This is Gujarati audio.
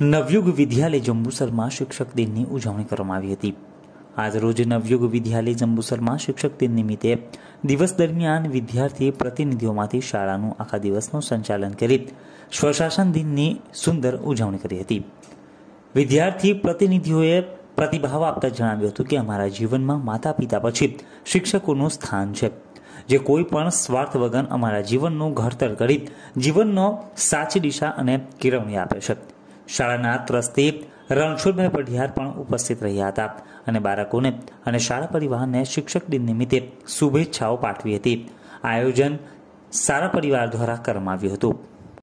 નવયુગ વિદ્યાલય જંબુસરમાં શિક્ષક દિનની ઉજવણી કરવામાં આવી હતી આજરોજ નવયુગ વિદ્યાલય જંબુસરમાં શિક્ષક દિન નિમિત્તે દિવસ દરમિયાન વિદ્યાર્થી પ્રતિનિધિઓમાંથી શાળાનું આખા દિવસનું સંચાલન કરી સ્વશાસન દિનની સુંદર ઉજવણી કરી હતી વિદ્યાર્થી પ્રતિનિધિઓએ પ્રતિભાવ આપતા જણાવ્યું હતું કે અમારા જીવનમાં માતા પિતા પછી શિક્ષકોનું સ્થાન છે જે કોઈ પણ સ્વાર્થ વગર અમારા જીવનનું ઘડતર કરી જીવનનો સાચી દિશા અને કેળવણી આપે છે શાળાના ટ્રસ્ટી રણછોડભાઈ પઢિયાર પણ ઉપસ્થિત રહ્યા હતા અને બાળકોને અને શાળા પરિવારને શિક્ષક દિન નિમિત્તે શુભેચ્છાઓ પાઠવી હતી આયોજન સારા પરિવાર દ્વારા કરવામાં આવ્યું હતું